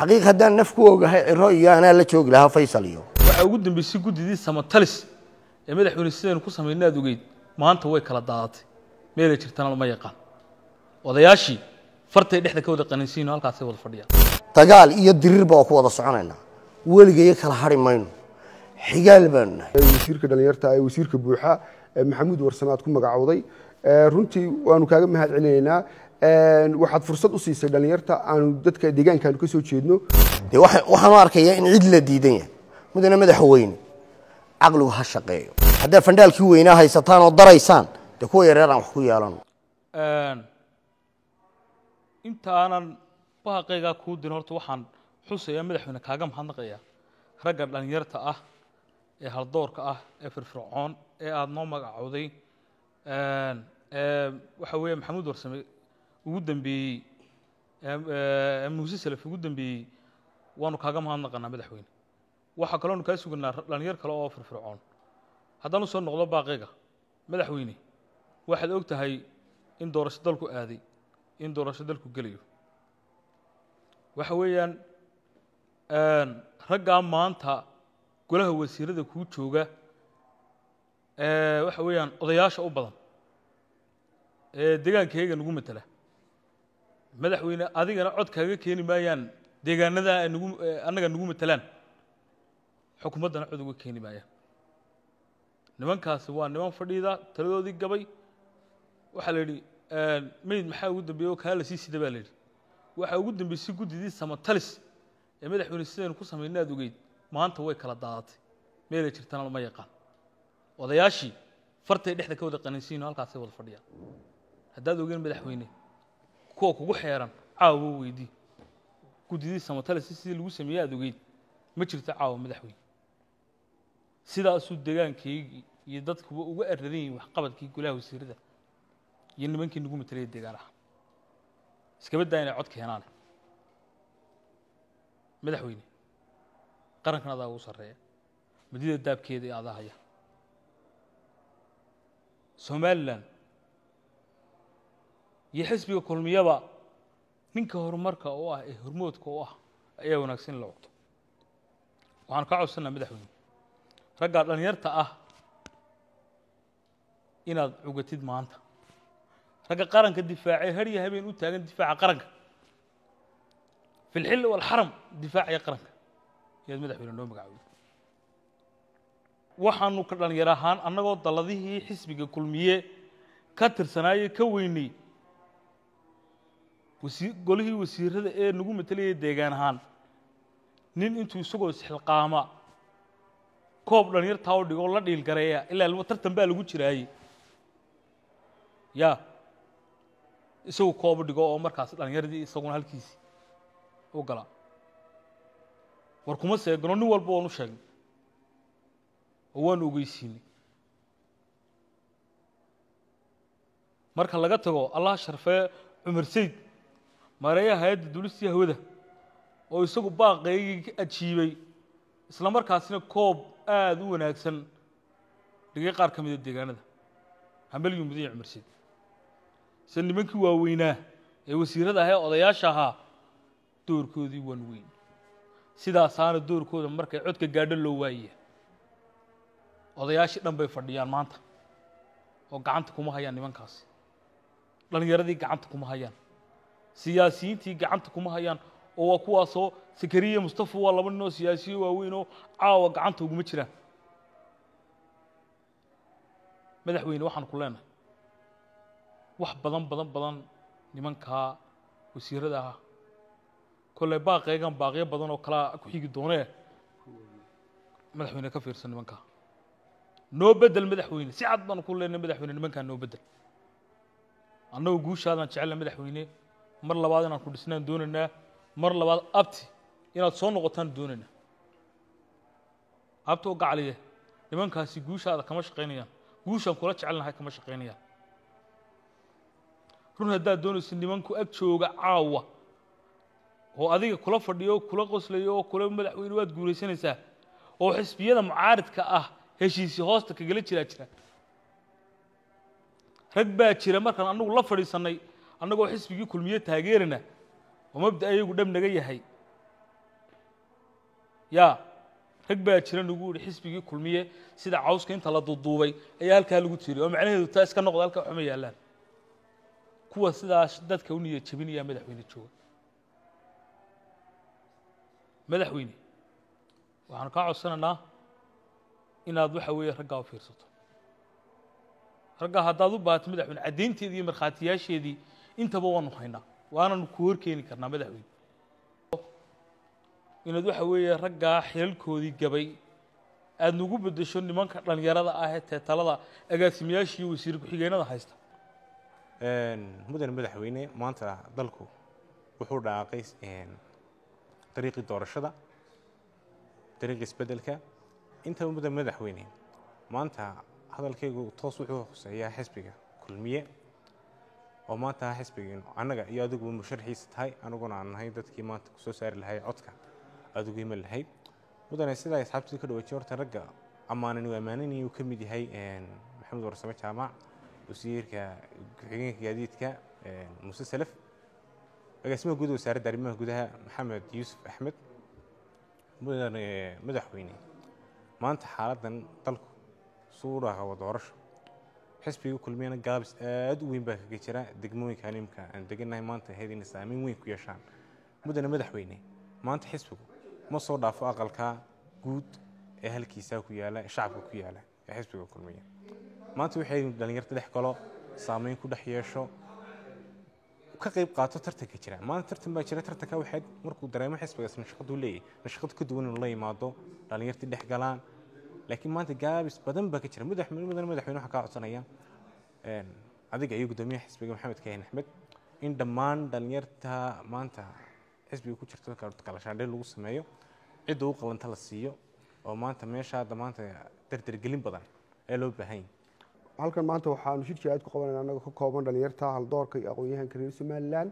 xaqiiq haddaan naf ku ogahay ciro iyo anaa la joogi lahaa faysal iyo waxaa ugu dambaysay guddidii samatalis ee madaxweyne sidaynu ku samaynay aad ogeyd maanta way kala daadatay meelay jirtana lama yaqaan odayaashii fartay dhexda ka wada qaninsiino halkaasay wada fadhiyaan dagaal iyo diriir baa ku wada soconaynaa weligaya kala hari mayno xigaal baanu nahay wasiirka dhallinyarta ee wasiirka buuxa maxamuud warsamaad ku magacowday runtii waanu kaaga mahad celinaynaa waxaad fursad u siisay dhalinyarta aanu dadka deegaankaanu ka jeedno waxaan u in cid la diidan yahay mudana madaxweyne caqligu ha shaqeeyo haddaad fandhaalkii weynaa haysataan oo daraysaan dee kuwa yareer wax ku yeelano intaanan bahaqaygaa kuu dirin horta waxaan xusayaa madaxweyne kaaga mahadnaqaya ragga dhalinyarta ah ee haldoorka ah ee firfircoon ee aada noo magacowday waxa weeye maxamuud warsame ugu dambeeyey eh, muuse salaf ugu dambeeyey waanu kaaga mahadnaqanaa madaxweyne waxaa kaloonu kaa suganaa dhalinyar kale oo firfircoon haddaan usoo noqdo baaqiga madaxweyne waxaad og tahay in doorasho dalku aaday in doorasho dalku gelayo waxa weeyaan raggaa maanta golaha wasiirada kuu jooga eh, waxa weeyaan odayaasha u badan ee deegaankayaga nagu matala madaxweyne adigana cod kaaga keeni maayaan deegaanada nagu eh, annaga nagu matalaan xukuumaddana cod uga keeni maayaan nimankaasi waa niman fadhiida taladoodii gabay waxaa la yidhi eh, meyd maxaa ugu dambeeyey oo kaa la sii sida baa la yidhi waxaa ugu dambeysay guddidii samatalis ee madaxweyne sidaynu ku samaynay aad ogeyd maanta way kala daadatay meelay jirtana lama yaqaan odayaashii fartay dhexda ka wada qaninsiino halkaasay wada fadhiyaan haddaad ogeen madaxweyne kuwa kugu xeeran caawo weydii guddidii samatale si sidii lagu sameeyey aad ogeyd ma jirto caawa madaxweyne sidaasuu degaankaygii iyo dadkuba uga aradan yihin waxqabadkii golaha wasiirada iyo nimankii nagu matalaya deegaan aha daa inay cod keenaan madaxweyne qarankan adaa ugu sarreeya madida daabkeeda ee adaa haya somalilan iyo xisbiga kulmiyaba ninka horumarka u ah ee hormoodka u ah ayaa wanaagsan in la ogto waxaan ka codsanaa madaxweyne raggaa dhallinyarta ah inaad cugatid maanta ragga qaranka difaacee harya habeen u taagan difaaca qaranka filxil lxilli walxaram difaaciya qaranka ayaad madaxweyne noo magacaabay waxaanu ka dhallinyar ahaan annagoo dalladihii xisbiga kulmiye ka tirsanaayey ka weynay golihii wasiirada ee nagu matalayay deegaan ahaan nin intuu isagoo isxilqaama koob dhalinyartaa u dhigoo la dhiilgareeya ilaa laba tartan baa lagu jiraayey yaa isagu koob u dhigo oo markaas dhalinyaradii isaguna halkiisii u galaa war kuma seegano nin walba waan u sheegnay oo waanu ogeysiinay marka laga tago allah sharfee cumar sayd mareeya hay-adda duulistii hawada oo isagu baaqaygii ka ajiibay isla markaasina koob aada u wanaagsan dhigay qaar ka mid a deegaanada hambelyu mudan cumarseed ise nimankii waaweynaa ee wasiirada ahae odayaasha ahaa doorkoodii waan weyn sidaasaana doorkooda markay codka gaadho loo waaye odayaashii dhan bay fadhiyaan maanta oo gacanta kuma hayaan nimankaas dhallinyaradii gacanta kuma hayaan siyaasiyiintii gacanta kuma hayaan oo waa kuwaasoo sakariya mustafa waa laba nin oo siyaasiye waaweynoo caawa gacanta uguma jiraan madaxweyne waxaan ku leenahay wax badan badan badan nimankaa wasiirada ah kolley baaqeegan baaqyo badan oo kalaa ku xigi doonee madaxweyne ka fiirsan nimankaa noo bedel madaxweyne si cad baan ku leenahay madaxweyne nimankaa noo bedel annagoo guushaadaan jecella madaxweyne mar labaad inaan ku dhisnaan doonaynaa mar labaad abti inaad soo noqotaan doonaynaa abti oo gacaliye nimankaasi guushaada kama shaqaynayaan guushaan kula jecelnahay kama shaqaynayaan run haddaad doonaysa nimanku ag jooga caawa oo adiga kula fadhiyo oo kula qoslayo oo kula madaxweyne waad guuraysanaysaa oo xisbiyada mucaaridka ah heshiisi hoosta kagala jiraa jira rag baa jira markaan anugu la fadhiisannay annagoo xisbigii kulmiye taageerana oo mabdaayagu dhab naga yahay yaa rag baa jira nagu yihi xisbigii kulmiye sida cawska inta la duuduubay ayaa halkaa lagu tiiriy oo macnaheedu taa iska noqda halkaa waxma yaallaan kuwa sidaas dadka u niya madaxweyne jooga madaxweyne waxaan kaa codsanaynaa inaad waxa weeye raggaa u fiirsato raggaa haddaad u baahato madaxweyne caddaynteedii iyo markhaatiyaasheedii intaba waanu haynaa waananu ku horkeeni karnaa madaxweyne inaad waxa weeye raggaa xilalkoodii gabay aada nagu beddesho nimanka dhallinyarada ah ee teetalada agaasimayaasha iyo wasiir ku-xigeenada haysta mudan madaxweyne maanta dalku wuxuu dhaaqay dariiqii doorashada dariiqii isbeddelka intaba mudan madaxweyne maanta hadalkaygu toos wuxuu hoseeyaa xisbiga kulmiye oo maanta ah xisbigiinu annaga iyo adiguba musharaxiisa tahay aniguna aan nahay dadkii maanta kusoo saari lahay codka adiguima lahayd mudane sidaa asxaabtooda ka dhawajay horta ragga ammaanan u ammaananayay uu ka mid yahay maxamed warsame jaamac wasiirka ku-xigeenka gaadiidka muuse salaf agaasimaha guud wasaaradda arrimaha gudaha maxamed yuusuf axmed mudane madaxweyne maanta xaaladan dalku suu u xisbiga kulmiyana gaabis aad u weyn baa kaga jira degmooyinka animka aan degannahay maanta hayadina saameyn weyn ku yeeshaan muddana madaxweyne maanta xisbigu ma soo dhaafo aqalka guud ee halkiisaa ku yaala shacabka ku yaala ee xisbiga kulmiya maanta waxay dhalinyarta dhex galo saameyn ku dhex yeesho ka qayb qaato tartanka jira maanta tartan baa jira tartanka waxayd markuu dareemo xisbigaas nashaqaduu leeyahy nashaqad ka duwan inuu la yimaado dhalinyartii dhex galaan laakiin maanta gaabis badan baa ka jira madaxweyne badan madaxweyne waxaa kaa codsanayaan adiga iyo guddoomiyaha xisbiga maxamed kahin axmed in dhammaan dhalinyarta maanta xisbiga ku jirta kalashaandhe lagu sameeyo cidda u qalanta la siiyo oo maanta meesha hadda maanta dardergelin badan ee loo baahan halkan maanta waxaanu shirkii aad ku qabanayna annaga ka kooban dhalinyarta haldoorka iyo aqoonyahanka reer somalilan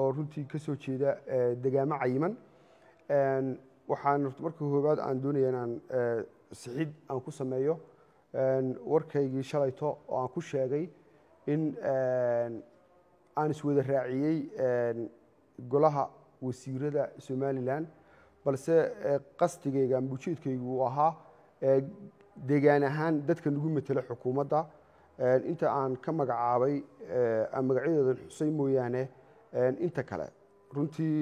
oo runtii kasoo jeeda degaamo cayiman waxaan marka hoobaad aan doonaya inaan eh, sixid aan ku sameeyo warkaygii shalayto oo aan ku sheegay in aan iswada raaciyey golaha wasiirada somalilan balse eh, qastigayga ama ujeedkaygu uu ahaa eh, degaan ahaan dadka nagu metelo xukuumadda inta aan ka magacaabay aan magacyadoodan xusay mooyaane inta kale runtii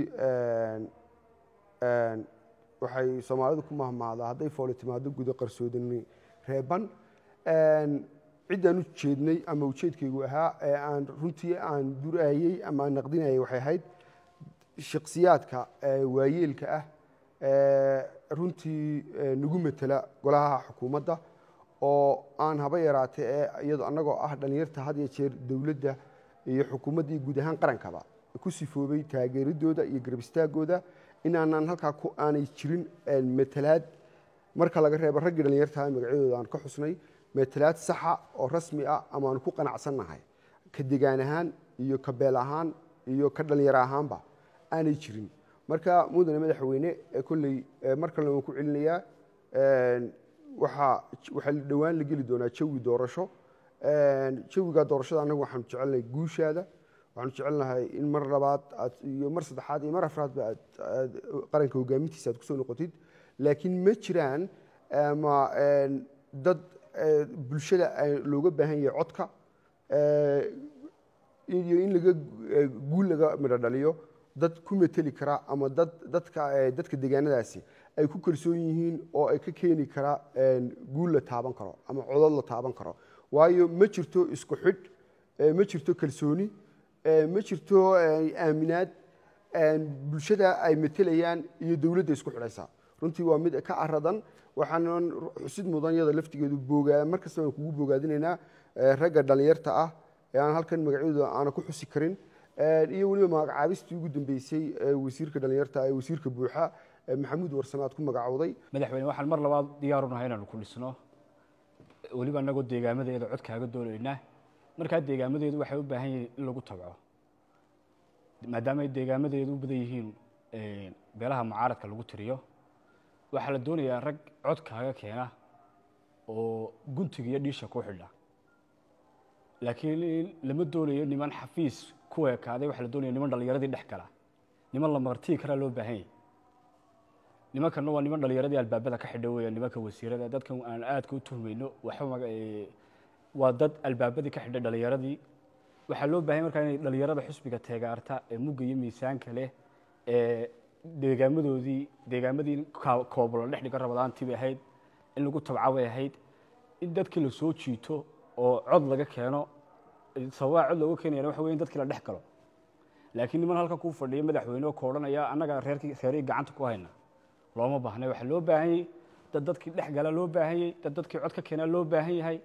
waxay soomaalidu ku mahmahdaa hadday fooli timaado gudo qarsoodini reeban ciddaan u jeednay ama ujeedkaygu ahaa ee aan runtii aan duraayey ama aan naqdinayay waxay ahayd shaksiyaadka waayeelka ah runtii nagu matela golaha xukuumadda oo aan haba yaraatay ee iyadoo annagoo ah dhallinyarta had iyo jeer dowladda iyo xukuumadda guud ahaan qarankaba ku sifoobay taageeradooda iyo garab istaagooda inaanaan halkaa ku aanay jirin metelaad marka laga reebo raggii dhalinyartaa magacyadooda aan ka xusnay metelaad saxa oo rasmi ah amaan ku qanacsannahay ka degaan ahaan iyo ka beel ahaan iyo ka dhalinyaro ahaanba aanay jirin marka mudane madaxweyne kolley mar kalena waan ku celinayaa waxaa dhowaan la geli doonaa jawi doorasho jawigaa doorashada annagu waxaanu jecelnay guushaada waxaanu jecelnahay in mar labaad aad iyo mar saddexaad iyo mar afraadba aad qaranka hogaamintiisa aad kusoo noqotid laakiin ma jiraan ama dad bulshada looga baahan yahay codka iyo in laga guul laga midho dhaliyo dad ku meteli kara ama dad dadka dadka degaanadaasi ay ku kalsoon yihiin oo ay ka keeni kara guul la taaban karo ama codod la taaban karo waayo ma jirto isku xidh ma jirto kalsooni Eh, ma jirto eh, aaminaad eh, bulshada ay matelayaan iyo dowladda isku xidhaysa runtii waa mid ka caradan waxaanan xusid mudan iyada laftigeedu boogaa mar kasta waan kugu boogaadinaynaa ragga dhallinyarta ah ee aan halkan magacyadooda aana ku xusi karin iyo weliba magacaabistii ugu dambeysay wasiirka dhallinyarta ah ee wasiirka buuxa maxamuud warsame aad ku magacowday madaxweyne waxaan mar labaad diyaarunahay inaanu ku dhisno weliba annagoo deegaamadaeeda cod codkaaga doonayna markaa deegaamadeedu waxay u baahan yihiin in lagu tabco maadaama ay deegaamadeedu u badan yihiin eh, beelaha mucaaradka lagu tiriyo waxaa la doonayaa rag codkaaga keena oo guntiga iyo dhiisha ku xidha laakiin lama doonayo niman xafiis ku ekaaday waxaa la doonaya niman dhalinyaradii dhex gala niman la martii karaa loo baahan yahy nimankanna waa niman dhalinyaradii albaabada ka xidha weya nimanka wasiirada dadkan aan aadka u tuhmayno waxba eh, waa dad albaabadii ka xidhay dhalinyaradii waxaa loo baahanya markaa inay dhalinyarada xusbiga teegaarta ee mugga iyo miisaanka leh ee deegaamadoodii deegaamadii kooblo dhexdhiga rabadaantii bay ahayd in lagu tabca bay ahayd in dadkii la jiito oo cod laga keeno sababaa cod looga keenayana waxa wey in dadkii la dhex galo laakiin niman halka kuu fadhiya madaxweyneoo koodhanaya annagaa reerkii reerihii gacanta ku hayna looma baahnay waxaa loo baahanyey dad dadkii dhex gala loo baahanyey dad dadkii cod ka keenaa loo baahan yahay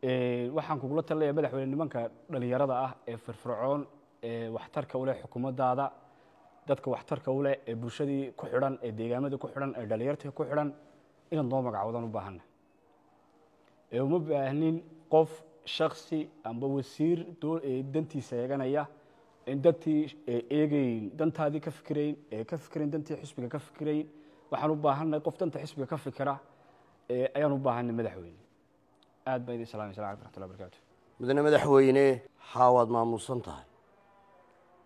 Eh, waxaan kugula talinaya madaxweyne nimanka dhalinyarada ah ee firfircoon ee waxtarka uleh xukuumadaada dadka waxtarka uleh ee bulshadii ku xidhan ee deegaamada ku xidhan ee dhalinyartii ku xidhan inaan noo magacoodan u baahana ee uma baahnin qof shaksi amba wasiir dantiisa eeganaya in dantii eegayn dantaadii ka fikirayn ee ka fikirayn dantii xisbiga ka fikirayn waxaan u baahanay qof danta xisbiga ka fikira ayaan u baahanay madaxweyne aad baa idin salami sala axmatulla barkatu mudane madaxweyne haawaad maamuusan tahay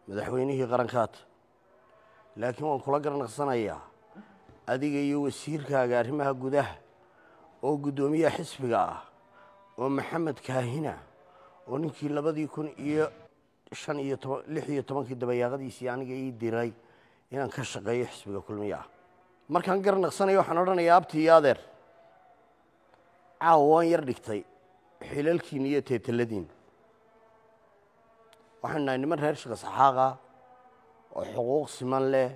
madaxweynihii qarankaad laakiin waan kula garnaqsanayaa adiga iyo wasiirkaaga arrimaha gudaha oo guddoomiyaha xisbiga ah oo maxamed kaahina oo ninkii labadii kun iyo shan iyo toban lix iyo tobankii dabayaaqadiisii aniga ii diray inaan ka shaqeeyo xisbiga kulmiya markaan garnaqsanayo waxaan odhanayaa abti iyo adeer caawa waan yar dhigtay xilalkiin iyo teetaladiin waxaan nahay niman reer shika saxaaqa oo xuquuq siman leh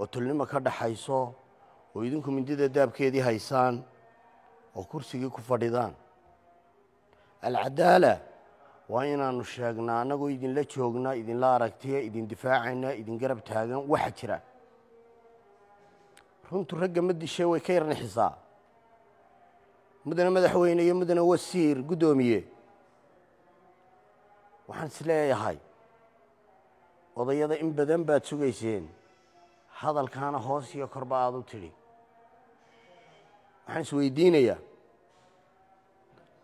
oo tolnimo ka dhaxayso oo idinku mindida daabkeedii haysaan oo kursigii ku fadhidaan alcadaala waa inaanu sheegnaa annagoo idinla joognaa idinla aragtiya idin difaacaynaa idin garab taagan waxa jira runtu ragga ma dishay way ka yarnixisaa mudana madaxweyne iyo mudana wasiir guddoomiye waxaan is leeyahay odayada in badan baad sugayseen hadalkaana hoos iyo korba aad u tidhi waxaan isweydiinayaa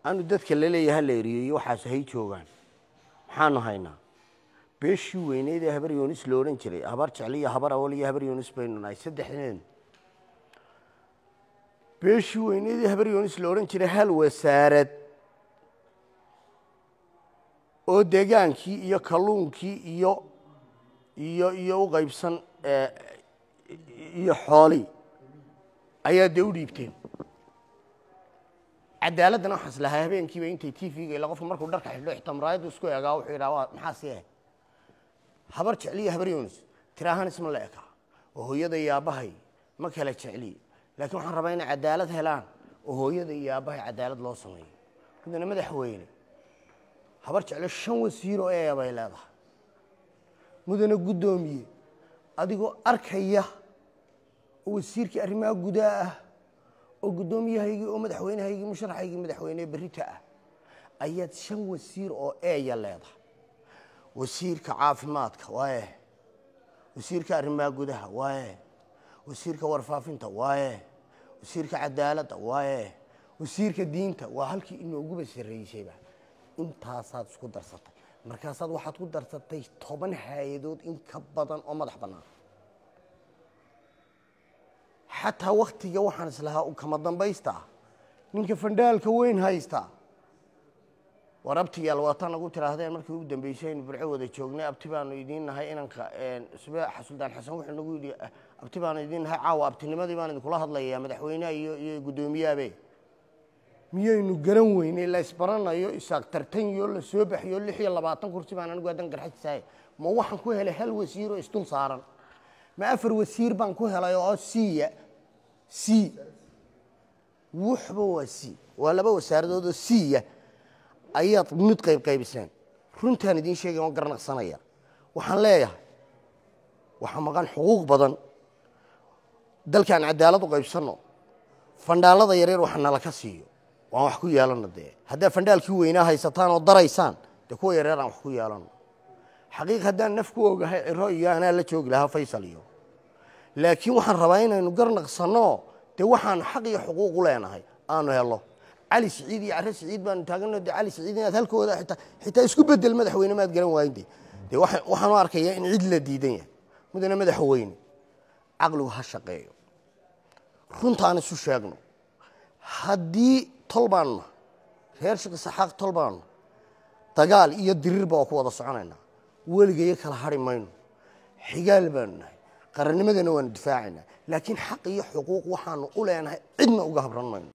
aanu dadka laleeya ha la eriyo iyo waxaas hay joogaan maxaanu haynaa beeshii weyneyd ee habar yoonis lo odhan jiray habar jecliyo habar awol iyo habar yoonis baynu nahay saddexdeen beeshii weynedii habaryoonis la odhan jiray hal wasaarad oo degaankii iyo kalluunkii iyo iyo iyo u qaybsan e, iyo xoolii ayaa dee u dhiibteen cadaaladdan waxaas lahaa habeenkiiba intay t v-ga ila qofka markuu dharka xidho xitaa isku eegaa wuxuu yidhaha waa maxaa sii ahayd habar jecliya habaryoonis tiraahaan isma la ekaa oo hooyada yaabahay ma kala jecli laakiin waxaan rabaa inay cadaalad helaan oo hooyada iyo aabahay cadaalad loo sameeyo haddana madaxweyne habar jeclo shan wasiir oo eeya bay leedahay mudana guddoomiye adigoo arkaya oo wasiirkii arrimaha gudaa ah oo guddoomiyahaygii oo madaxweynahaygii musharaxaygii madaxweyne berita ah ayaad shan wasiir oo eeya leedahay wasiirka caafimaadka waaye wasiirka arrimaha gudaha waaye wasiirka warfaafinta waaye wasiirka cadaaladda waaye wasiirka diinta waa halkii inooguba sarreysayba intaasaad isku darsatay markaasaad waxaad ku darsatay toban haayadood in ka badan oo madax bannaan xataa wakhtiga waxaan islahaa u kama dambaysta ninka fandhaalka weyn haysta war abtiga alwaatan lagu tiraahdeen markii ugu dambeysay aynu wada joognay abti baanu idiin nahay inanka subeexa suldaan xasan wuxuu nagu yidhi abti baanu idiin nahay caawa abtinimadii baan idinkula hadlaya madaxweyneha iyo iyo guddoomiyahabe miyaynu garan weynay la ysbaranayo isaaq tartan iyo la soo baxyo lix iyo labaatan kursi baan anigu haddan garxajsahay ma waxaan ku helay hal wasiiroo isdul saaran ma afar wasiir baan ku helay oo siiya c wuxba waa c waa laba wasaaradoodoo siiya ayaad mid qaybqaybiseen runtaan idiin sheegay oon garnaqsanaya waxaan leeyahay waxaa maqan xuquuq badan dalkaan cadaalad u qaybsanno fandhaallada yaryar waxa nalaka siiyo waan wax ku yeelanno dee haddaad fandhaalkii weynaa haysataan oo daraysaan dee kuwa yareer aan wax ku yeelanno xaqiiq haddaan naf ku ogahay ciro iyo anaa la joogi lahaa faysal iyo laakiin waxaan rabaa inaynu garnaqsanno dee waxaanu xaq iyo xuquuq u leenahay aanu helo cali siciid iyo care siciid baanu taagano de cali siciid inaad halkooda itaa xitaa isku bedel madaxweyne maad garan waayinde de waxaanu arkayaa in cid la diidan yahay mudana madaxweyne caqligu ha shaqeeyo runtaan isu sheegno haddii tol reer sheekh isaxaaq tol dagaal iyo diriirba waa ku wada soconaynaa weligayo kala hari mayno xigaal baanu nahay qarannimadana waanu difaacaynaa laakiin xaq iyo xuquuq waxaanu u leenahay cidna uga habran mayno